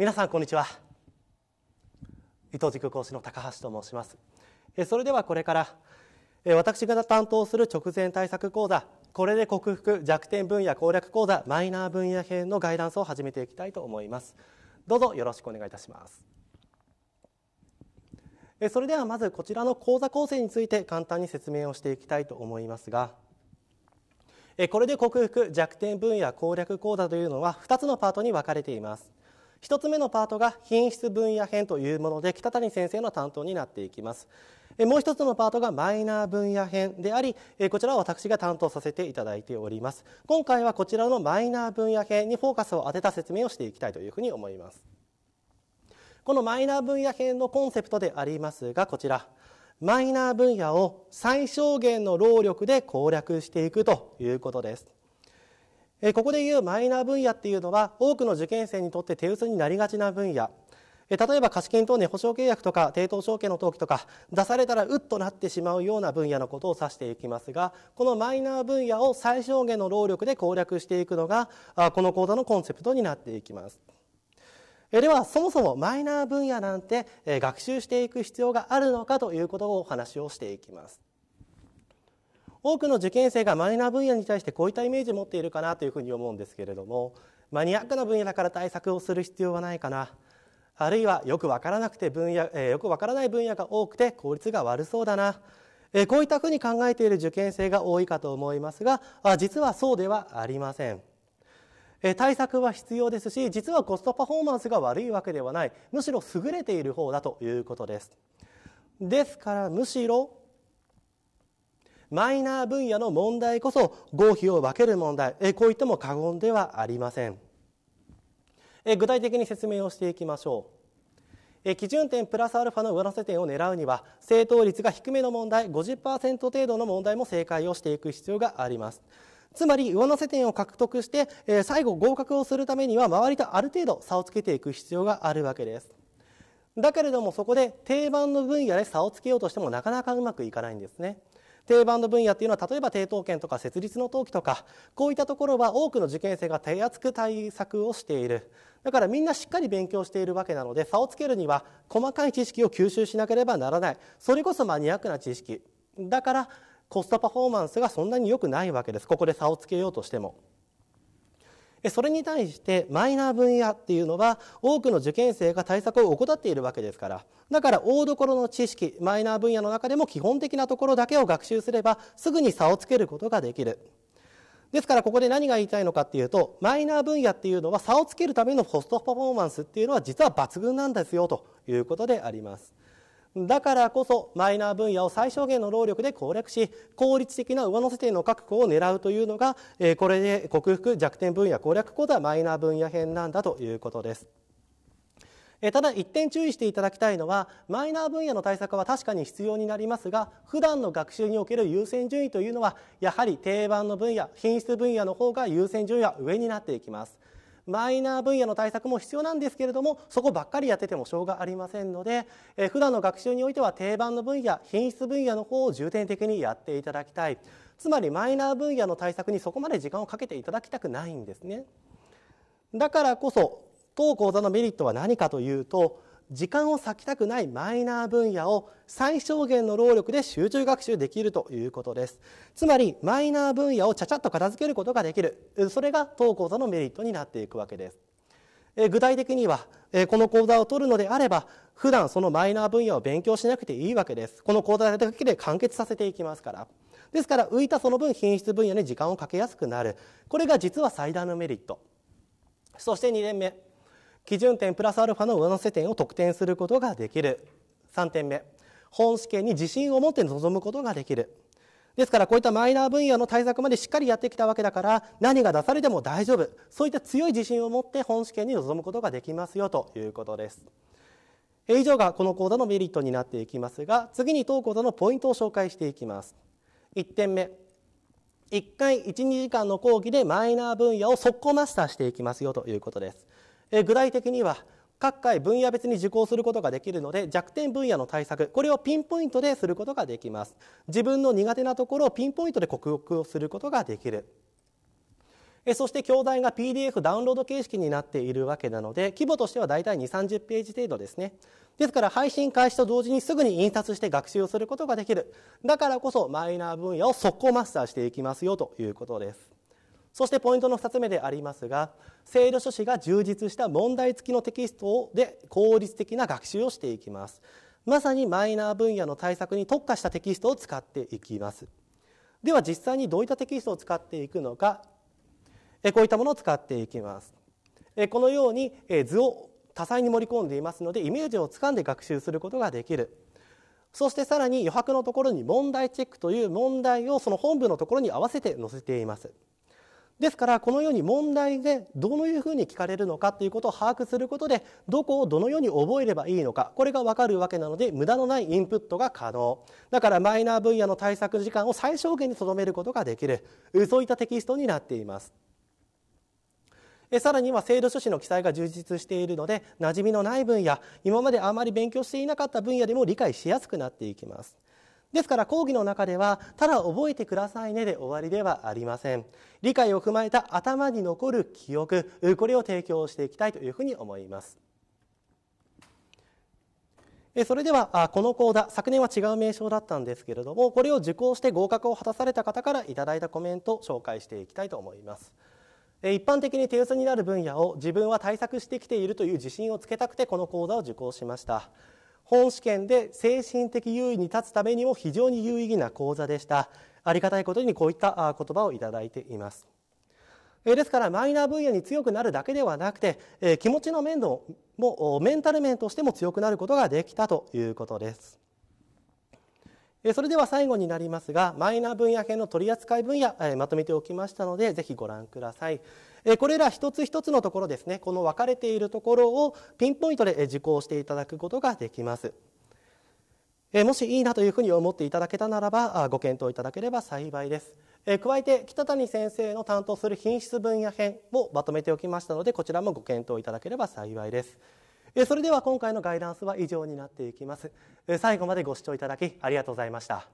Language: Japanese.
皆さんこんにちは伊藤塾講師の高橋と申しますそれではこれから私が担当する直前対策講座これで克服弱点分野攻略講座マイナー分野編のガイダンスを始めていきたいと思いますどうぞよろしくお願いいたしますそれではまずこちらの講座構成について簡単に説明をしていきたいと思いますがこれで克服弱点分野攻略講座というのは2つのパートに分かれています1つ目のパートが品質分野編というもので北谷先生の担当になっていきますもう1つのパートがマイナー分野編でありこちらは私が担当させていただいております今回はこちらのマイナー分野編にフォーカスを当てた説明をしていきたいというふうに思いますこのマイナー分野編のコンセプトでありますがこちらマイナー分野を最小限の労力で攻略していくということですえここでいうマイナー分野っていうのは多くの受験生にとって手薄になりがちな分野例えば貸金等年保証契約とか抵当証券の登記とか出されたらうっとなってしまうような分野のことを指していきますがこのマイナー分野を最小限の労力で攻略していくのがこの講座のコンセプトになっていきますではそもそもマイナー分野なんて学習していく必要があるのかということをお話をしていきます多くの受験生がマイナー分野に対してこういったイメージを持っているかなというふうに思うんですけれどもマニアックな分野だから対策をする必要はないかなあるいはよくわからなくて分野、えー、よくわからない分野が多くて効率が悪そうだな、えー、こういったふうに考えている受験生が多いかと思いますがあ実はそうではありません。えー、対策は必要ですし実はコストパフォーマンスが悪いわけではないむしろ優れている方だということですですからむしろマイナー分野の問題こそ合否を分ける問題こう言っても過言ではありません具体的に説明をしていきましょう基準点プラスアルファの上乗せ点を狙うには正答率が低めの問題50%程度の問題も正解をしていく必要がありますつまり上乗せ点を獲得して最後合格をするためには周りとある程度差をつけていく必要があるわけですだけれどもそこで定番の分野で差をつけようとしてもなかなかうまくいかないんですね定番の分野っていうのは例えば低等権とか設立の登記とかこういったところは多くの受験生が手厚く対策をしているだからみんなしっかり勉強しているわけなので差をつけるには細かい知識を吸収しなければならないそれこそマニアックな知識だからコストパフォーマンスがそんなに良くないわけですここで差をつけようとしても。それに対してマイナー分野っていうのは多くの受験生が対策を怠っているわけですからだから大所の知識マイナー分野の中でも基本的なところだけを学習すればすぐに差をつけることができるですからここで何が言いたいのかっていうとマイナー分野っていうのは差をつけるためのコストパフォーマンスっていうのは実は抜群なんですよということであります。だからこそマイナー分野を最小限の労力で攻略し効率的な上乗せ点の確保を狙うというのが、えこれで克服弱点分野攻略講座マイナー分野編なんだということです。ただ一点注意していただきたいのはマイナー分野の対策は確かに必要になりますが普段の学習における優先順位というのはやはり定番の分野品質分野の方が優先順位は上になっていきます。マイナー分野の対策も必要なんですけれどもそこばっかりやっててもしょうがありませんので、えー、普段の学習においては定番の分野品質分野の方を重点的にやっていただきたいつまりマイナー分野の対策にそこまで時間をかけていただきたくないんですね。だからこそ当講座のメリットは何かというと時間を割きたくないマイナー分野を最小限の労力で集中学習できるということですつまりマイナー分野をちゃちゃっと片付けることができるそれが当講座のメリットになっていくわけです具体的にはこの講座を取るのであれば普段そのマイナー分野を勉強しなくていいわけですこの講座だけで完結させていきますからですから浮いたその分品質分野に時間をかけやすくなるこれが実は最大のメリットそして2年目基準点プラスアルファの上乗せ点を得点することができる3点目本試験に自信を持って臨むことができるですからこういったマイナー分野の対策までしっかりやってきたわけだから何が出されても大丈夫そういった強い自信を持って本試験に臨むことができますよということです以上がこの講座のメリットになっていきますが次に当講座のポイントを紹介していきます1点目1回12時間の講義でマイナー分野を速攻マスターしていきますよということですえ具体的には各界分野別に受講することができるので弱点分野の対策これをピンポイントですることができます自分の苦手なところをピンポイントで克服をすることができるそして教材が PDF ダウンロード形式になっているわけなので規模としては大体2 3 0ページ程度ですねですから配信開始と同時にすぐに印刷して学習をすることができるだからこそマイナー分野を速攻マスターしていきますよということですそしてポイントの2つ目でありますが制度書士が充実した問題付きのテキストで効率的な学習をしていきますまさにマイナー分野の対策に特化したテキストを使っていきますでは実際にどういったテキストを使っていくのかこういったものを使っていきますこのように図を多彩に盛り込んでいますのでイメージをつかんで学習することができるそしてさらに余白のところに問題チェックという問題をその本部のところに合わせて載せていますですからこのように問題でどのいうふうに聞かれるのかということを把握することでどこをどのように覚えればいいのかこれが分かるわけなので無駄のないインプットが可能だからマイナー分野の対策時間を最小限にとどめることができるそういったテキストになっています。さらには制度書士の記載が充実しているので馴染みのない分野今まであまり勉強していなかった分野でも理解しやすくなっていきます。ですから講義の中では、ただ覚えてくださいねで終わりではありません。理解を踏まえた頭に残る記憶、これを提供していきたいというふうに思います。それではこの講座昨年は違う名称だったんですけれどもこれを受講して合格を果たされた方からいただいたコメントを紹介していきたいと思います一般的に手薄になる分野を自分は対策してきているという自信をつけたくてこの講座を受講しました本試験で精神的優位に立つためにも非常に有意義な講座でしたありがたいことにこういった言葉をいただいていますですからマイナー分野に強くなるだけではなくて気持ちの面倒もメンタル面としても強くなることができたということですそれでは最後になりますがマイナー分野編の取り扱い分野まとめておきましたのでぜひご覧くださいえこれら一つ一つのところですねこの分かれているところをピンポイントで受講していただくことができます。もしいいなというふうに思っていただけたならばご検討いただければ幸いです加えて北谷先生の担当する品質分野編をまとめておきましたのでこちらもご検討いただければ幸いですそれでは今回のガイダンスは以上になっていきます最後までご視聴いただきありがとうございました